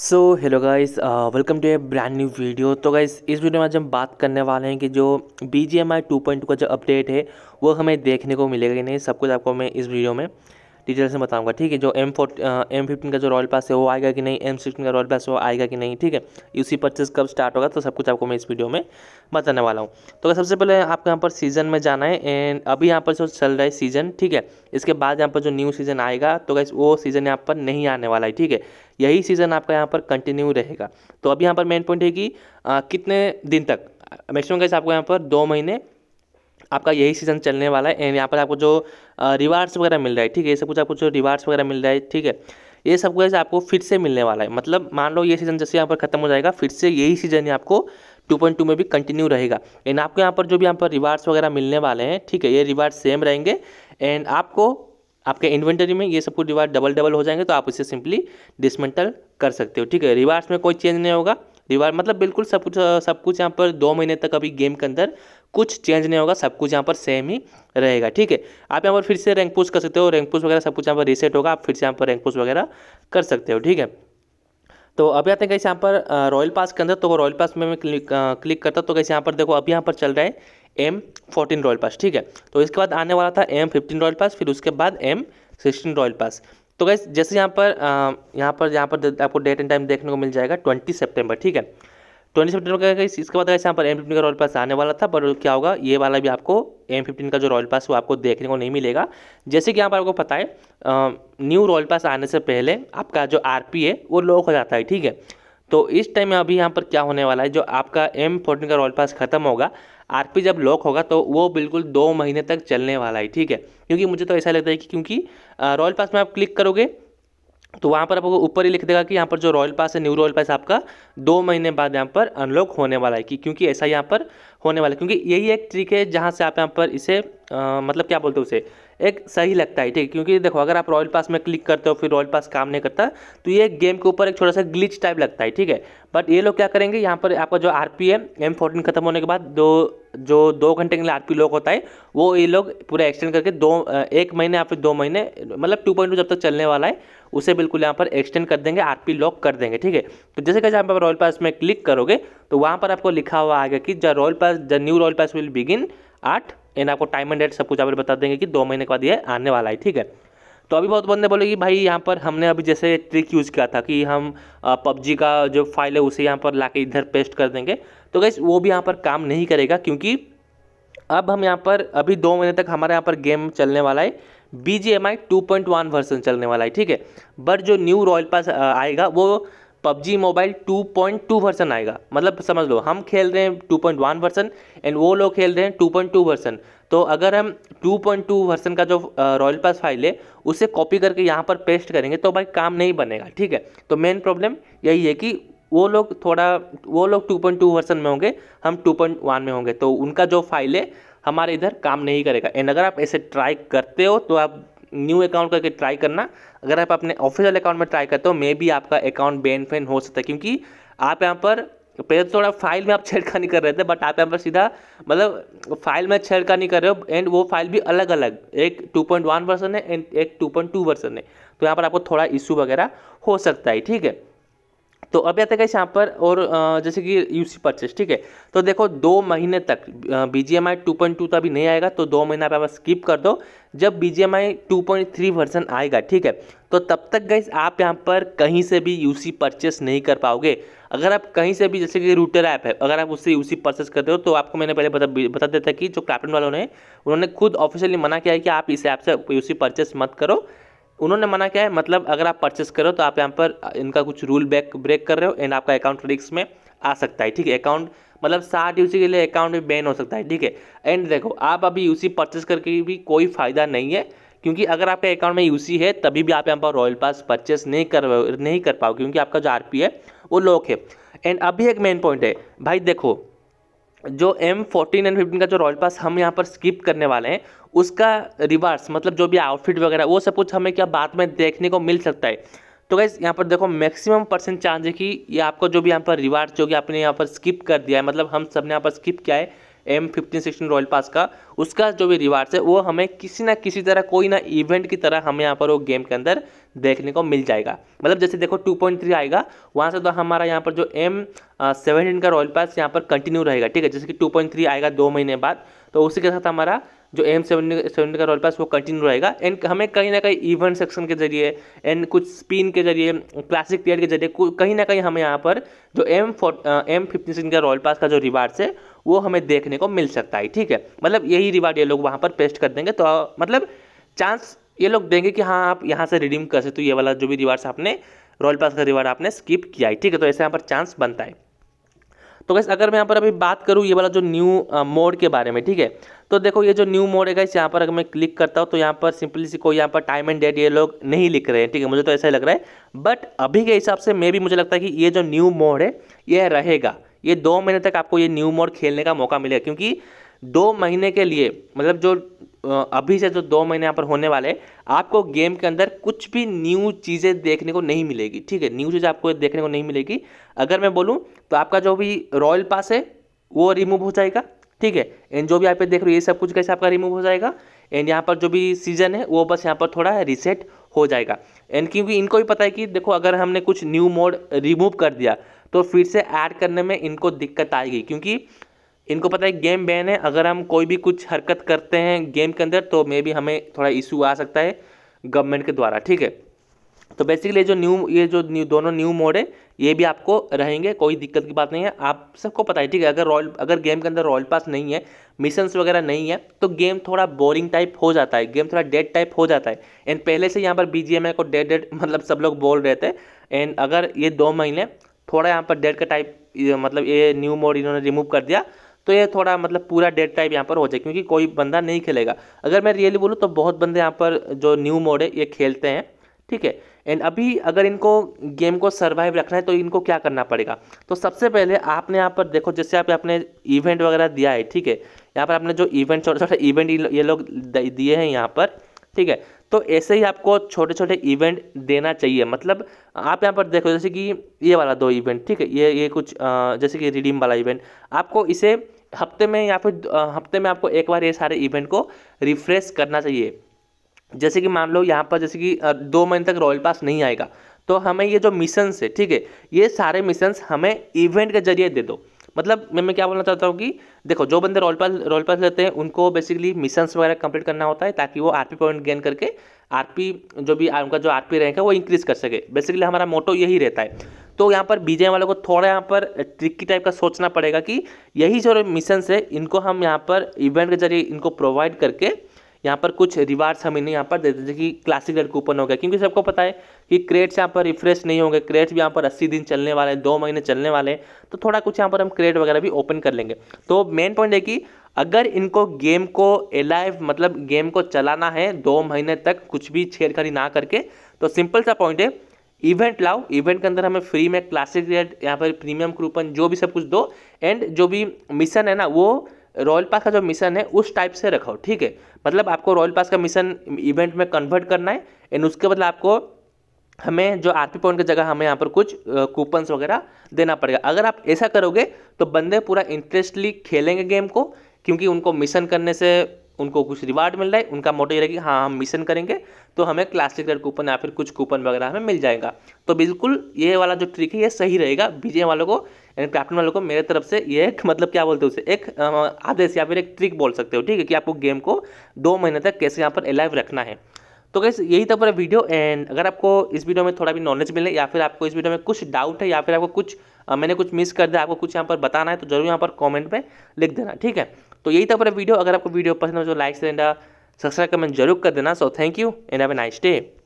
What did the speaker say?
so hello guys welcome to a brand new video तो guys इस video में आज हम बात करने वाले हैं कि जो B G M I two point two का जो अपडेट है वो हमें देखने को मिलेगा कि नहीं सब कुछ आपको मैं इस वीडियो में डिटेल से बताऊंगा ठीक है जो एम फोर एम फिफ्टीन का जो रॉयल पास है वो आएगा कि नहीं एम सिक्सटीन का रॉयल पास है वो आएगा कि नहीं ठीक है यूसी परचेज कब स्टार्ट होगा तो सब कुछ आपको मैं इस वीडियो में बताने वाला हूँ तो सबसे पहले आपको यहाँ पर सीजन में जाना है एंड अभी यहाँ पर जो चल रहा है सीजन ठीक है इसके बाद यहाँ पर जो न्यू सीजन आएगा तो कैसे वो सीजन यहाँ पर नहीं आने वाला है ठीक है यही सीजन आपका यहाँ पर कंटिन्यू रहेगा तो अभी यहाँ पर मेन पॉइंट है कि कितने दिन तक मैक्सिमम गैस आपको यहाँ पर दो महीने आपका यही सीज़न चलने वाला है एंड यहाँ पर आपको जो रिवार्ड्स वगैरह मिल रहा है ठीक है ये सब कुछ आपको जो रिवार्ड्स वगैरह मिल रहा है ठीक है ये सब कुछ आपको फिर से मिलने वाला है मतलब मान लो ये सीज़न जैसे यहाँ पर खत्म हो जाएगा फिर से यही सीज़न आपको 2.2 में भी कंटिन्यू रहेगा एंड आपको यहाँ पर जो भी यहाँ पर रिवार्ड्स वगैरह मिलने वाले हैं ठीक है ये रिवार्ड सेम रहेंगे एंड आपको आपके इन्वेंटरी में ये सब कुछ रिवार्ड डबल डबल हो जाएंगे तो आप इसे सिंपली डिसमेंटल कर सकते हो ठीक है रिवार्ड्स में कोई चेंज नहीं होगा रिवार्ड मतलब बिल्कुल सब कुछ सब कुछ यहाँ पर दो महीने तक अभी गेम के अंदर कुछ चेंज नहीं होगा सब कुछ यहाँ पर सेम ही रहेगा ठीक है आप यहाँ पर फिर से रैंक पुश कर सकते हो रैंक पुश वगैरह सब कुछ यहाँ पर रीसेट होगा आप फिर से यहाँ पर रैंक पुश वगैरह कर सकते हो ठीक है तो अभी आते हैं कैसे यहाँ पर रॉयल पास के अंदर तो रॉयल पास में मैं क्लिक, आ, क्लिक करता तो कैसे यहाँ पर देखो अभी यहाँ पर चल रहा है एम फोर्टीन रॉयल पास ठीक है तो इसके बाद आने वाला था एम फिफ्टीन रॉयल पास फिर उसके बाद एम सिक्सटीन रॉयल पास तो कैसे जैसे यहाँ पर यहाँ पर यहाँ पर आपको डेट एंड टाइम देखने को मिल जाएगा ट्वेंटी सेप्टेम्बर ठीक है ट्वेंटी सेप्टेम्बर का गाइस इसके बाद गाइस यहाँ पर एम फिफ्टीन का रॉयल पास आने वाला था पर क्या होगा ये वाला भी आपको एम फिफ्टीन का जो रॉयल पास वो आपको देखने को नहीं मिलेगा जैसे कि यहाँ पर आपको पता है न्यू रॉयल पास आने से पहले आपका जो आर है वो लॉक हो जाता है ठीक है तो इस टाइम में अभी यहाँ पर क्या होने वाला है जो आपका एम फोर्टीन का रॉयल पास खत्म होगा आरपी जब लॉक होगा तो वो बिल्कुल दो महीने तक चलने वाला है ठीक है क्योंकि मुझे तो ऐसा लगता है कि क्योंकि रॉयल पास में आप क्लिक करोगे तो वहाँ पर आपको ऊपर ही लिख देगा कि यहाँ पर जो रॉयल पास है न्यू रॉयल पास आपका दो महीने बाद यहाँ पर अनलॉक होने वाला है कि क्योंकि ऐसा यहाँ पर होने वाला है क्योंकि यही एक ट्रिक है जहाँ से आप यहाँ पर इसे आ, मतलब क्या बोलते हो उसे एक सही लगता है ठीक है क्योंकि देखो अगर आप रॉयल पास में क्लिक करते हो फिर रॉयल पास काम नहीं करता तो ये गेम के ऊपर एक छोटा सा ग्लिच टाइप लगता है ठीक है बट ये लोग क्या करेंगे यहाँ पर आपका जो R P M M fourteen खत्म होने के बाद दो जो दो घंटे के लिए आर पी लॉक होता है वो ये लोग पूरा एक्सटेंड करके दो एक महीने या फिर दो महीने मतलब टू पॉइंट oh जब तक चलने वाला है उसे बिल्कुल यहाँ पर एक्सटेंड कर देंगे आर पी लॉक कर देंगे ठीक है तो जैसे कैसे आप रॉयल पास में क्लिक करोगे तो वहाँ पर आपको लिखा हुआ आएगा कि the royal pass the new royal pass will begin आठ एंड आपको टाइम एंड डेट सब कुछ आप बता देंगे कि दो महीने के बाद ये आने वाला है ठीक है तो अभी बहुत बंदे बोले कि भाई यहाँ पर हमने अभी जैसे ट्रिक यूज़ किया था कि हम पबजी का जो फाइल है उसे यहाँ पर ला के इधर पेस्ट कर देंगे तो गैस वो भी यहाँ पर काम नहीं करेगा क्योंकि अब हम यहाँ पर अभी दो महीने तक हमारे यहाँ पर गेम चलने वाला है B G I two point one version चलने वाला है ठीक है बट जो न्यू रॉयल पास आएगा वो पबजी मोबाइल 2.2 वर्सन आएगा मतलब समझ लो हम खेल रहे हैं 2.1 वर्जन एंड वो लोग खेल रहे हैं 2.2 वर्जन तो अगर हम 2.2 वर्सन का जो रॉयल पास फाइल है उसे कॉपी करके यहाँ पर पेस्ट करेंगे तो भाई काम नहीं बनेगा ठीक है तो मेन प्रॉब्लम यही है कि वो लोग थोड़ा वो लोग 2.2 वर्सन में होंगे हम 2.1 में होंगे तो उनका जो फाइल है हमारे इधर काम नहीं करेगा एंड अगर आप ऐसे ट्राई करते हो तो आप न्यू अकाउंट करके ट्राई करना अगर आप अपने ऑफिशियल अकाउंट में ट्राई करते हो मे भी आपका अकाउंट बैन फैन हो सकता है क्योंकि आप यहाँ पर पहले तो थोड़ा फाइल में आप छेड़खानी कर रहे थे बट आप यहाँ पर सीधा मतलब फाइल में छेड़खानी कर रहे हो एंड वो फाइल भी अलग अलग एक 2.1 वर्सन है एंड एक 2.2 वर्सन है तो यहाँ पर आपको थोड़ा इशू वगैरह हो सकता है ठीक है तो अब आते गए यहाँ पर और जैसे कि यूसी परचेस ठीक है तो देखो दो महीने तक B G M I two point two तो अभी नहीं आएगा तो दो महीना आप स्किप कर दो जब B G M I two point three version आएगा ठीक है तो तब तक गई आप यहाँ पर कहीं से भी यूसी परचेस नहीं कर पाओगे अगर आप कहीं से भी जैसे कि रूटर ऐप है अगर आप उससे यूसी परचेस करते हो तो आपको मैंने पहले बता बता देता कि जो क्राफ्टन वालों ने उन्होंने खुद ऑफिशियली मना किया है कि आप इस ऐप से यूसी परचेस मत करो उन्होंने मना किया है मतलब अगर आप परचेस करो तो आप यहाँ पर इनका कुछ रूल बैक ब्रेक कर रहे हो एंड आपका अकाउंट रिक्स में आ सकता है ठीक है अकाउंट मतलब साठ यूसी के लिए अकाउंट भी बैन हो सकता है ठीक है एंड देखो आप अभी यूसी परचेस करके भी कोई फ़ायदा नहीं है क्योंकि अगर आपके अकाउंट में यूसी है तभी भी आप यहाँ पर रॉयल पास परचेस नहीं कर नहीं कर पाओ क्योंकि आपका जो आर है वो लॉक है एंड अभी एक मेन पॉइंट है भाई देखो जो एम फोर्टीन एंड फिफ्टीन का जो रॉयल पास हम यहाँ पर स्किप करने वाले हैं उसका रिवर्स मतलब जो भी आउटफिट वगैरह वो सब कुछ हमें क्या बाद में देखने को मिल सकता है तो गैस यहाँ पर देखो मैक्सिमम परसेंट चांस है कि ये आपको जो भी यहाँ पर रिवार्ड जो कि आपने यहाँ पर स्किप कर दिया है मतलब हम सब ने यहाँ पर स्किप किया है M fifteen sixteen royal pass का उसका जो भी रिवार्ड्स है वो हमें किसी ना किसी तरह कोई ना इवेंट की तरह हमें यहाँ पर वो गेम के अंदर देखने को मिल जाएगा मतलब जैसे देखो 2.3 आएगा वहाँ से तो हमारा यहाँ पर जो एम सेवनटीन का रॉयल पास यहाँ पर कंटिन्यू रहेगा ठीक है जैसे कि थ्री आएगा दो महीने बाद तो उसी के साथ हमारा जो एम सेवन का रॉयल पास वो कंटिन्यू रहेगा एंड हमें कहीं ना कहीं इवेंट सेक्शन के जरिए एंड कुछ स्पिन के जरिए क्लासिक प्लेयर के जरिए कहीं ना कहीं हमें यहाँ पर जो M four M fifty seven का रॉयल पास का जो रिवार्ड्स है वो हमें देखने को मिल सकता है ठीक है मतलब यही रिवार्ड ये लोग वहाँ पर पेस्ट कर देंगे तो मतलब चांस ये लोग देंगे कि हाँ आप यहाँ से रिडीम कर सकते हो ये वाला जो भी रिवार्ड्स आपने रॉयल पास का रिवार्ड आपने स्किप किया है ठीक है तो ऐसे यहाँ पर चांस बनता है तो गैस अगर मैं यहाँ पर अभी बात करूँ ये वाला जो न्यू मोड के बारे में ठीक है तो देखो ये जो न्यू मोड है गैस यहाँ पर अगर मैं क्लिक करता हूँ तो यहाँ पर सिंपली सी कोई यहाँ पर टाइम एंड डेट ये लोग नहीं लिख रहे हैं ठीक है मुझे तो ऐसा ही लग रहा है बट अभी के हिसाब से मे भी मुझे लगता है कि ये जो न्यू मोड है ये रहेगा ये दो महीने तक आपको ये न्यू मोड खेलने का मौका मिलेगा क्योंकि दो महीने के लिए मतलब जो अभी से जो दो महीने यहाँ पर होने वाले आपको गेम के अंदर कुछ भी न्यू चीज़ें देखने को नहीं मिलेगी ठीक है न्यू चीज़ आपको देखने को नहीं मिलेगी अगर मैं बोलूँ तो आपका जो भी रॉयल पास है वो रिमूव हो जाएगा ठीक है एंड जो भी आप देख रहे हो ये सब कुछ कैसे आपका रिमूव हो जाएगा एंड यहाँ पर जो भी सीजन है वो बस यहाँ पर थोड़ा रिसेट हो जाएगा एंड क्योंकि इनको भी पता है कि देखो अगर हमने कुछ न्यू मोड रिमूव कर दिया तो फिर से ऐड करने में इनको दिक्कत आएगी क्योंकि इनको पता है गेम बैन है अगर हम कोई भी कुछ हरकत करते हैं गेम के अंदर तो मे बी हमें थोड़ा इशू आ सकता है गवर्नमेंट के द्वारा ठीक है तो बेसिकली जो न्यू ये जो न्यू दोनों न्यू मोड है ये भी आपको रहेंगे कोई दिक्कत की बात नहीं है आप सबको पता है ठीक है अगर रॉयल अगर गेम के अंदर रॉयल पास नहीं है मिशंस वगैरह नहीं है तो गेम थोड़ा बोरिंग टाइप हो जाता है गेम थोड़ा डेड टाइप हो जाता है एंड पहले से यहाँ पर बी को डेड डेड मतलब सब लोग बोल रहे थे एंड अगर ये दो महीने थोड़ा यहाँ पर डेड का टाइप मतलब ये न्यू मोड इन्होंने रिमूव कर दिया तो ये थोड़ा मतलब पूरा डेड टाइप यहाँ पर हो जाए क्योंकि कोई बंदा नहीं खेलेगा अगर मैं रियली बोलूँ तो बहुत बंदे यहाँ पर जो न्यू मोड है ये खेलते हैं ठीक है एंड अभी अगर इनको गेम को सर्वाइव रखना है तो इनको क्या करना पड़ेगा तो सबसे पहले आपने यहाँ पर देखो जैसे आप आपने इवेंट वगैरह दिया है ठीक है यहाँ पर आपने जो इवेंट छोटे छोटे इवेंट ये लोग दिए हैं यहाँ पर ठीक है तो ऐसे ही आपको छोटे छोटे इवेंट देना चाहिए मतलब आप यहाँ पर देखो जैसे कि ये वाला दो इवेंट ठीक है ये ये कुछ जैसे कि रिडीम वाला इवेंट आपको इसे हफ्ते में या फिर हफ्ते में आपको एक बार ये सारे इवेंट को रिफ्रेश करना चाहिए जैसे कि मान लो यहाँ पर जैसे कि दो महीने तक रॉयल पास नहीं आएगा तो हमें ये जो मिशन है ठीक है ये सारे मिशन हमें इवेंट के जरिए दे दो मतलब मैं मैं क्या बोलना चाहता हूँ कि देखो जो बंदे रोल पास रोल पास लेते हैं उनको बेसिकली मिशन वगैरह कंप्लीट करना होता है ताकि वो आरपी पॉइंट गेन करके आरपी जो भी उनका जो आरपी रैंक है वो इंक्रीज़ कर सके बेसिकली हमारा मोटो यही रहता है तो यहाँ पर बीजे वालों को थोड़ा यहाँ पर ट्रिकी टाइप का सोचना पड़ेगा कि यही जो मिशन है इनको हम यहाँ पर इवेंट के जरिए इनको प्रोवाइड करके यहाँ पर कुछ रिवार्ड्स हम इन्हें यहाँ पर देते जैसे कि क्लासिक रेड कूपन हो गया क्योंकि सबको पता है कि क्रेट्स यहाँ पर रिफ्रेश नहीं होंगे क्रेट्स भी यहाँ पर अस्सी दिन चलने वाले हैं दो महीने चलने वाले हैं तो थोड़ा कुछ यहाँ पर हम क्रेट वगैरह भी ओपन कर लेंगे तो मेन पॉइंट है कि अगर इनको गेम को एलाइव मतलब गेम को चलाना है दो महीने तक कुछ भी छेड़खानी ना करके तो सिंपल सा पॉइंट है इवेंट लाओ इवेंट के अंदर हमें फ्री में क्लासिक रेड यहाँ पर प्रीमियम कूपन जो भी सब कुछ दो एंड जो भी मिशन है ना वो रॉयल पास का जो मिशन है उस टाइप से रखो ठीक है मतलब आपको रॉयल पास का मिशन इवेंट में कन्वर्ट करना है एंड उसके बदला आपको हमें जो आर पी पॉइंट की जगह हमें यहाँ पर कुछ कूपन्स वगैरह देना पड़ेगा अगर आप ऐसा करोगे तो बंदे पूरा इंटरेस्टली खेलेंगे गेम को क्योंकि उनको मिशन करने से उनको कुछ रिवार्ड मिल रहा है उनका मोटो ये रहेगा हाँ हम मिशन करेंगे तो हमें क्लासिक रेड कूपन या फिर कुछ कूपन वगैरह हमें मिल जाएगा तो बिल्कुल ये वाला जो ट्रिक है ये सही रहेगा बीजे वालों को यानी क्राफ्टिंग वालों को मेरे तरफ से ये एक मतलब क्या बोलते हो उसे एक आदेश या फिर एक ट्रिक बोल सकते हो ठीक है कि आपको गेम को दो महीने तक कैसे यहाँ पर अलाइव रखना है तो कैसे यही था पूरा वीडियो एंड अगर आपको इस वीडियो में थोड़ा भी नॉलेज मिले या फिर आपको इस वीडियो में कुछ डाउट है या फिर आपको कुछ मैंने कुछ मिस कर दिया आपको कुछ यहाँ पर बताना है तो जरूर यहाँ पर कॉमेंट में लिख देना ठीक है तो यही था अपना वीडियो अगर आपको वीडियो पसंद हो तो लाइक से सब्सक्राइब कमेंट जरूर कर देना so thank you and have a nice day